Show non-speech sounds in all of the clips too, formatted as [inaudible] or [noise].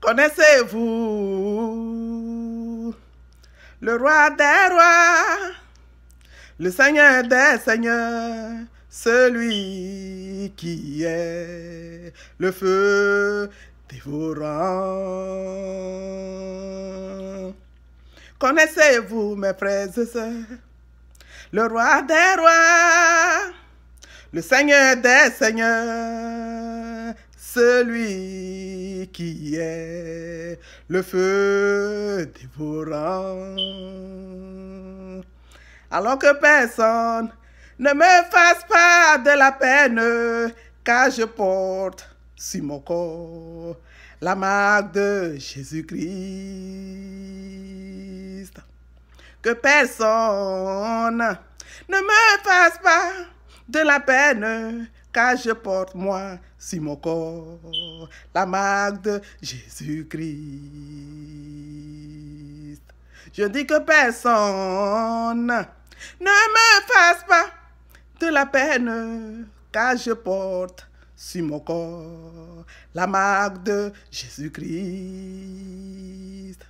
Connaissez-vous le roi des rois, le seigneur des seigneurs, celui qui est le feu dévorant. Connaissez-vous, mes frères et sœurs, le roi des rois, le seigneur des seigneurs, celui qui est le feu dévorant. Alors que personne ne me fasse pas de la peine, car je porte sur mon corps la marque de Jésus-Christ. Que personne ne me fasse pas de la peine, car je porte moi sur mon corps la marque de Jésus-Christ. Je dis que personne ne me fasse pas de la peine, car je porte sur mon corps la marque de Jésus-Christ.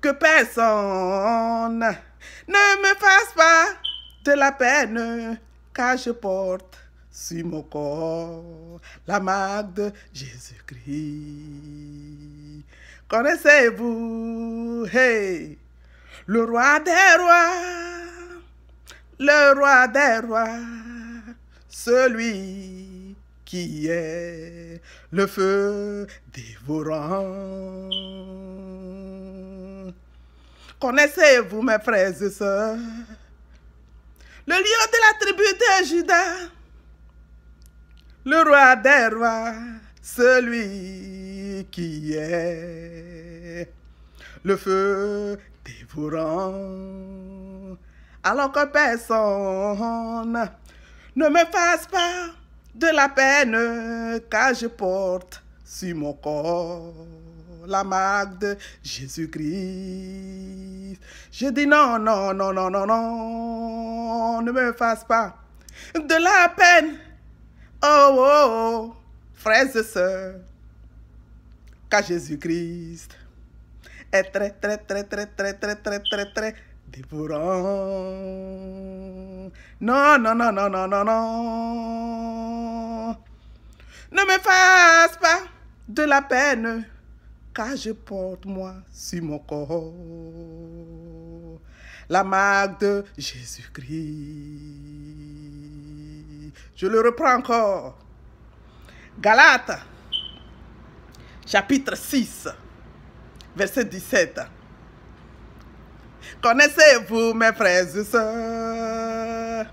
Que personne ne me fasse pas de la peine, car je porte sur mon corps la marque de Jésus-Christ. Connaissez-vous, hey, le roi des rois, le roi des rois, celui qui est le feu dévorant. Connaissez-vous, mes frères et sœurs, le lion de la tribu de Judas, le roi des rois, celui qui est le feu dévorant. Alors que personne ne me fasse pas de la peine, car je porte sur mon corps la marque de Jésus-Christ. Je dis non, non, non, non, non, non, ne me fasse pas de la peine Oh, oh, oh frères et sœurs, car Jésus-Christ est très, très, très, très, très, très, très, très, très dévorant. Non, non, non, non, non, non, non. Ne me fasse pas de la peine, car je porte moi sur mon corps la marque de Jésus-Christ. Je le reprends encore. Galates, chapitre 6, verset 17. Connaissez-vous mes frères et sœurs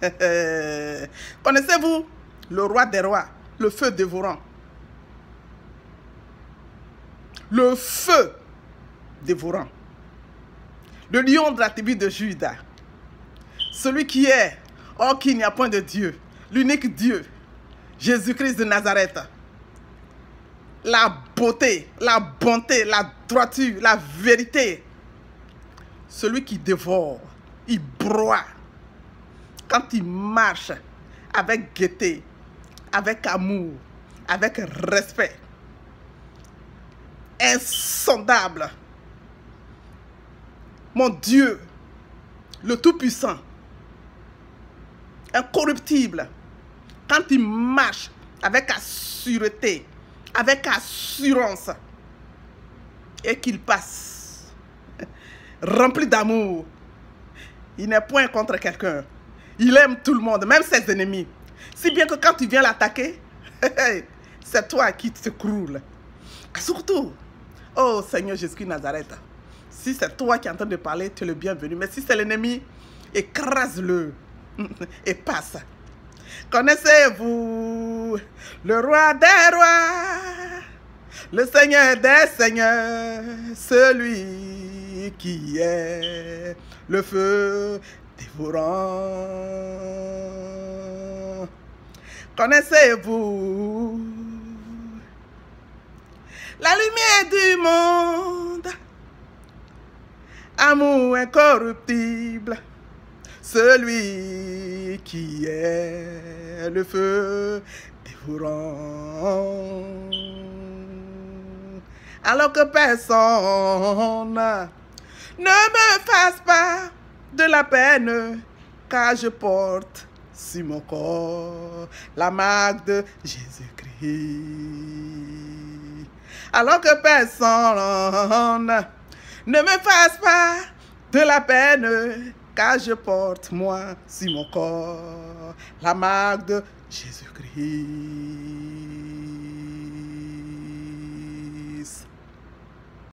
[laughs] Connaissez-vous le roi des rois, le feu dévorant Le feu dévorant. Le lion de la tribu de Judas. Celui qui est Or qu'il n'y a point de Dieu, l'unique Dieu, Jésus-Christ de Nazareth. La beauté, la bonté, la droiture, la vérité. Celui qui dévore, il broie. Quand il marche avec gaieté, avec amour, avec respect. Insondable. Mon Dieu, le Tout-Puissant, corruptible quand il marche avec assureté, avec assurance, et qu'il passe [laughs] rempli d'amour, il n'est point contre quelqu'un. Il aime tout le monde, même ses ennemis. Si bien que quand tu viens l'attaquer, [laughs] c'est toi qui te croules. Ah, surtout, oh Seigneur Jésus Nazareth, si c'est toi qui es en train de parler, tu es le bienvenu. Mais si c'est l'ennemi, écrase-le. [laughs] et passe. Connaissez-vous le roi des rois, le seigneur des seigneurs, celui qui est le feu dévorant Connaissez-vous la lumière du monde, amour incorruptible celui qui est le feu dévorant. Alors que personne ne me fasse pas de la peine, car je porte sur mon corps la marque de Jésus-Christ. Alors que personne ne me fasse pas de la peine, car je porte moi sur mon corps la marque de Jésus-Christ.